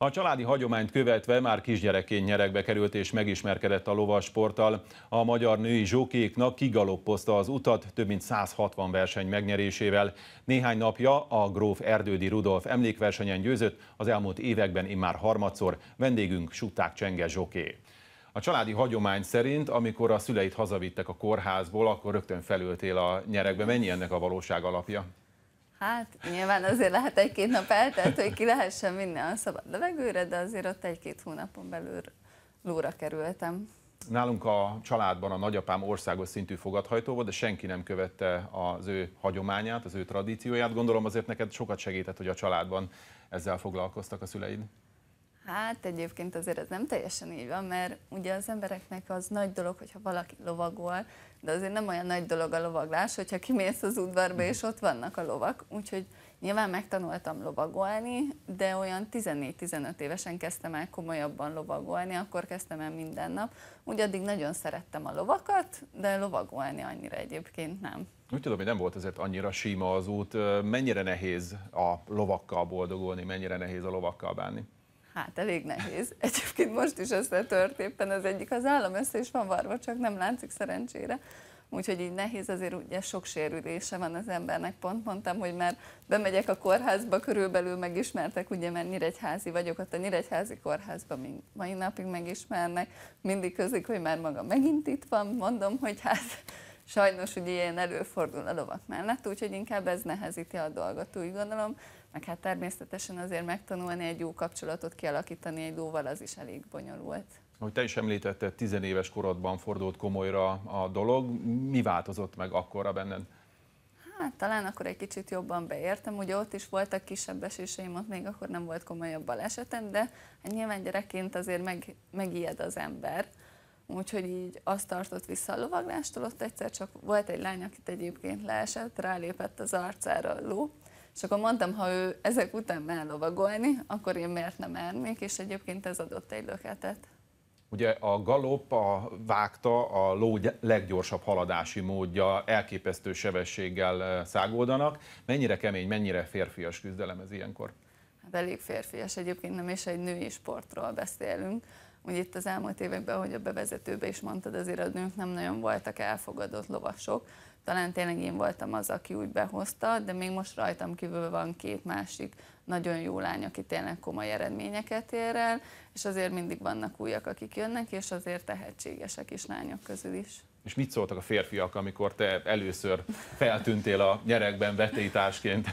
A családi hagyományt követve már kisgyerekként nyerekbe került és megismerkedett a lovasporttal. A magyar női zsókéknak kigaloppozta az utat több mint 160 verseny megnyerésével. Néhány napja a gróf Erdődi Rudolf emlékversenyen győzött, az elmúlt években immár harmadszor vendégünk Suták Csenge zsoké. A családi hagyomány szerint, amikor a szüleit hazavittek a kórházból, akkor rögtön felültél a nyerekbe. Mennyi ennek a valóság alapja? Hát nyilván azért lehet egy-két nap eltelt, hogy ki lehessen vinni a szabad levegőre, de azért ott egy-két hónapon belül lóra kerültem. Nálunk a családban a nagyapám országos szintű fogadhajtó volt, de senki nem követte az ő hagyományát, az ő tradícióját. Gondolom azért neked sokat segített, hogy a családban ezzel foglalkoztak a szüleid. Hát egyébként azért ez nem teljesen így van, mert ugye az embereknek az nagy dolog, hogyha valaki lovagol, de azért nem olyan nagy dolog a lovaglás, hogyha kimész az udvarba és ott vannak a lovak, úgyhogy nyilván megtanultam lovagolni, de olyan 14-15 évesen kezdtem el komolyabban lovagolni, akkor kezdtem el minden nap. Úgy addig nagyon szerettem a lovakat, de lovagolni annyira egyébként nem. Úgy tudom, hogy nem volt ezért annyira sima az út. Mennyire nehéz a lovakkal boldogulni, mennyire nehéz a lovakkal bánni? Hát elég nehéz. Egyébként most is összetört éppen az egyik. Az állam össze is van varva, csak nem látszik szerencsére. Úgyhogy így nehéz, azért ugye sok sérülése van az embernek. Pont mondtam, hogy már bemegyek a kórházba, körülbelül megismertek, ugye mert nyíregyházi vagyok, ott a nyíregyházi kórházba, mind, mai napig megismernek. Mindig közik, hogy már maga megint itt van. Mondom, hogy hát sajnos ugye ilyen előfordul a lovak mellett, úgyhogy inkább ez nehezíti a dolgot, úgy gondolom meg hát természetesen azért megtanulni egy jó kapcsolatot kialakítani egy lóval, az is elég bonyolult. Ahogy te is említetted, tizenéves korodban fordult komolyra a dolog. Mi változott meg akkora benned? Hát talán akkor egy kicsit jobban beértem, ugye ott is voltak kisebb eséseim, ott még akkor nem volt komolyabb balesetem, de hát nyilván gyerekként azért meg, megijed az ember. Úgyhogy így azt tartott vissza a lovaglástól, ott egyszer csak volt egy lány, akit egyébként leesett, rálépett az arcára a ló, és akkor mondtam, ha ő ezek után már lovagolni, akkor én miért nem mernék, és egyébként ez adott egy löketet. Ugye a galop a, vágta a ló leggyorsabb haladási módja, elképesztő sebességgel szágoldanak. Mennyire kemény, mennyire férfias küzdelem ez ilyenkor? Hát elég férfias, egyébként nem is egy női sportról beszélünk hogy itt az elmúlt években, ahogy a bevezetőbe is mondtad, azért a nők nem nagyon voltak elfogadott lovasok. Talán tényleg én voltam az, aki úgy behozta, de még most rajtam kívül van két másik nagyon jó lány, aki tényleg komoly eredményeket ér el, és azért mindig vannak újak, akik jönnek, és azért tehetségesek is lányok közül is. És mit szóltak a férfiak, amikor te először feltűntél a gyerekben vetétásként?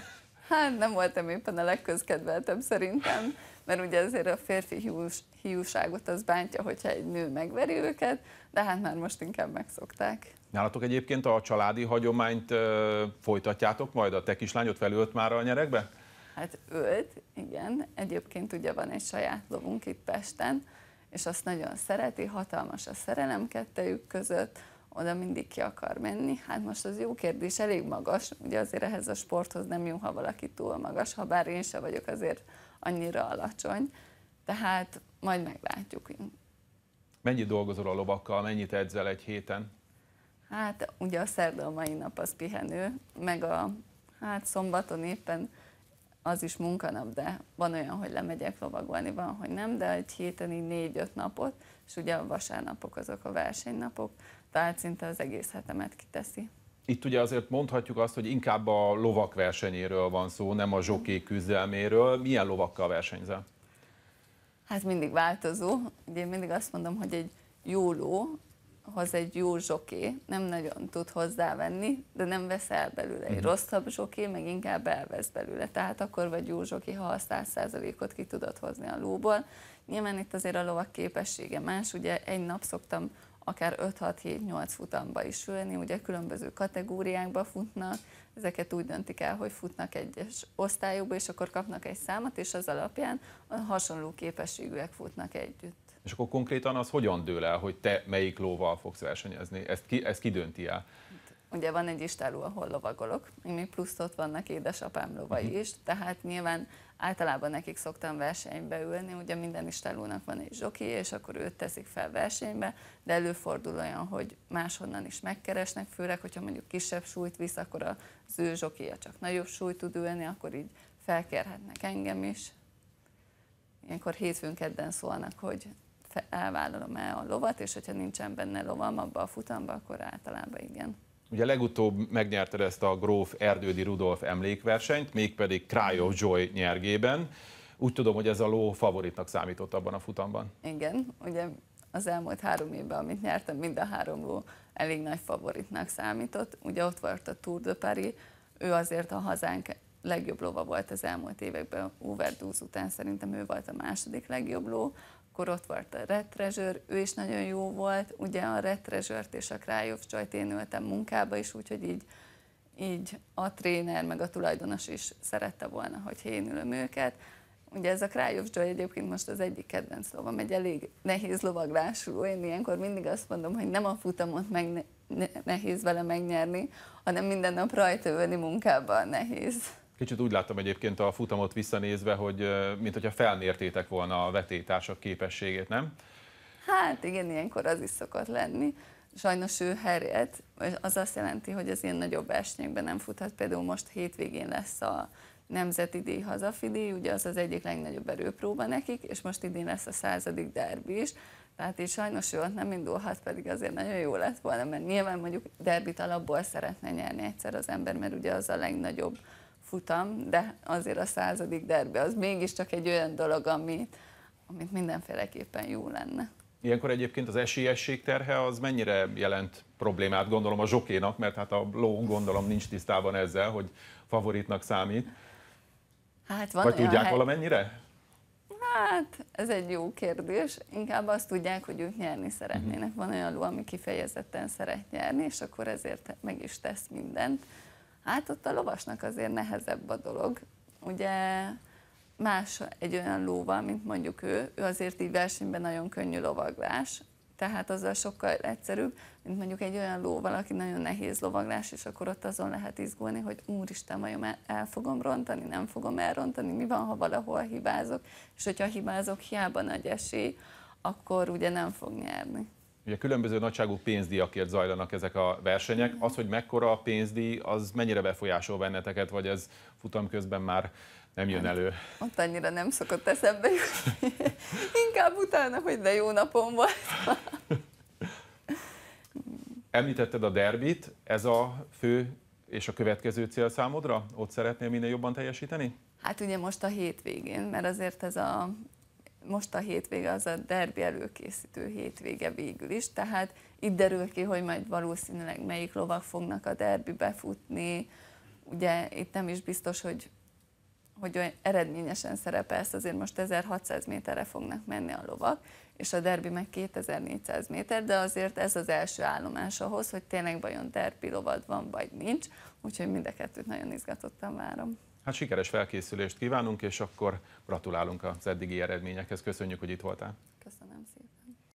Hát nem voltam éppen a legközkedveltebb szerintem, mert ugye azért a férfi hús hiúságot az bántja, hogyha egy nő megveri őket, de hát már most inkább megszokták. Nálatok egyébként a családi hagyományt ö, folytatjátok majd? A te kislányot felült már a nyerekbe? Hát ölt, igen. Egyébként ugye van egy saját lovunk itt Pesten, és azt nagyon szereti, hatalmas a szerelem kettejük között, oda mindig ki akar menni. Hát most az jó kérdés, elég magas, ugye azért ehhez a sporthoz nem jó, ha valaki túl magas, ha bár én se vagyok azért annyira alacsony. Tehát majd meglátjuk. Mennyit dolgozol a lovakkal, mennyit edzel egy héten? Hát ugye a szerda a mai nap az pihenő, meg a hát szombaton éppen az is munkanap, de van olyan, hogy lemegyek lovagolni, van, hogy nem, de egy héten így négy-öt napot, és ugye a vasárnapok azok a versenynapok, tehát szinte az egész hetemet kiteszi. Itt ugye azért mondhatjuk azt, hogy inkább a lovak versenyéről van szó, nem a zsoké küzdelméről. Milyen lovakkal versenyzel? Hát mindig változó. Ugye én mindig azt mondom, hogy egy jó lóhoz egy jó zsoké nem nagyon tud hozzávenni, de nem vesz el belőle. Egy mhm. rosszabb zsoké meg inkább elvesz belőle. Tehát akkor vagy jó zsoké, ha a száz százalékot ki tudod hozni a lóból. Nyilván itt azért a lovak képessége más. Ugye egy nap szoktam akár 5-6-7-8 futamba is ülni, ugye különböző kategóriákba futnak, ezeket úgy döntik el, hogy futnak egyes osztályokba, és akkor kapnak egy számot, és az alapján hasonló képességűek futnak együtt. És akkor konkrétan az hogyan dől el, hogy te melyik lóval fogsz versenyezni? Ezt ki, ezt ki dönti el? ugye van egy istáló, ahol lovagolok, még plusz ott vannak édesapám lovai mhm. is, tehát nyilván általában nekik szoktam versenybe ülni, ugye minden istálónak van egy zsoki, és akkor őt teszik fel versenybe, de előfordul olyan, hogy máshonnan is megkeresnek, főleg, hogyha mondjuk kisebb súlyt visz, akkor az ő zsokia csak nagyobb súlyt tud ülni, akkor így felkérhetnek engem is. Ilyenkor hétfőn kedden szólnak, hogy elvállalom el a lovat, és hogyha nincsen benne lovam abba a futamba, akkor általában igen. Ugye legutóbb megnyerted ezt a gróf Erdődi Rudolf emlékversenyt, mégpedig Cry of Joy nyergében. Úgy tudom, hogy ez a ló favoritnak számított abban a futamban. Igen, ugye az elmúlt három évben, amit nyertem, mind a három ló elég nagy favoritnak számított. Ugye ott volt a Tour de Paris, ő azért a hazánk legjobb lova volt az elmúlt években, Overdose után szerintem ő volt a második legjobb ló akkor ott volt a retrezsőr, ő is nagyon jó volt, ugye a retrezsőrt és a Krájov csajt én ültem munkába is, úgyhogy így, így a tréner meg a tulajdonos is szerette volna, hogy én ülöm őket. Ugye ez a Krájov Joy egyébként most az egyik kedvenc lovam, egy elég nehéz lovaglásuló. Én ilyenkor mindig azt mondom, hogy nem a futamot meg nehéz vele megnyerni, hanem minden nap rajta ülni munkában nehéz. Kicsit úgy láttam egyébként a futamot visszanézve, hogy mint hogyha felmértétek volna a vetétársak képességét, nem? Hát igen, ilyenkor az is szokott lenni. Sajnos ő herjed, az azt jelenti, hogy az ilyen nagyobb esnyekben nem futhat. Például most hétvégén lesz a nemzeti díj, hazafidíj, ugye az az egyik legnagyobb erőpróba nekik, és most idén lesz a századik derbi is, tehát így sajnos ő ott nem indulhat, pedig azért nagyon jó lett volna, mert nyilván mondjuk derbit alapból szeretne nyerni egyszer az ember, mert ugye az a legnagyobb futam, de azért a századik derbe az mégiscsak egy olyan dolog, amit, amit mindenféleképpen jó lenne. Ilyenkor egyébként az esélyesség terhe az mennyire jelent problémát, gondolom a zsokénak, mert hát a ló gondolom nincs tisztában ezzel, hogy favoritnak számít. Hát van Vagy tudják hely... valamennyire? Hát, ez egy jó kérdés. Inkább azt tudják, hogy ők nyerni szeretnének. Mhm. Van olyan ló, ami kifejezetten szeret nyerni, és akkor ezért meg is tesz mindent. Hát ott a lovasnak azért nehezebb a dolog. Ugye más egy olyan lóval, mint mondjuk ő, ő azért így versenyben nagyon könnyű lovaglás, tehát azzal sokkal egyszerűbb, mint mondjuk egy olyan lóval, aki nagyon nehéz lovaglás, és akkor ott azon lehet izgulni, hogy úristen, majom el fogom rontani, nem fogom elrontani, mi van, ha valahol hibázok, és hogyha hibázok, hiába nagy esély, akkor ugye nem fog nyerni. Ugye különböző nagyságú pénzdíjakért zajlanak ezek a versenyek. Az, hogy mekkora a pénzdíj, az mennyire befolyásol benneteket, vagy ez futam közben már nem jön hát, elő? Ott annyira nem szokott eszembe jutni. Inkább utána, hogy de jó napom volt. Említetted a derbit, ez a fő és a következő cél számodra? Ott szeretnél minél jobban teljesíteni? Hát ugye most a hétvégén, mert azért ez a most a hétvége az a derbi előkészítő hétvége végül is, tehát itt derül ki, hogy majd valószínűleg melyik lovak fognak a derbi futni, ugye itt nem is biztos, hogy hogy olyan eredményesen szerepelsz, azért most 1600 méterre fognak menni a lovak, és a derbi meg 2400 méter, de azért ez az első állomás ahhoz, hogy tényleg vajon derbi lovad van, vagy nincs, úgyhogy mind a kettőt nagyon izgatottan várom. Hát sikeres felkészülést kívánunk, és akkor gratulálunk az eddigi eredményekhez. Köszönjük, hogy itt voltál. Köszönöm szépen.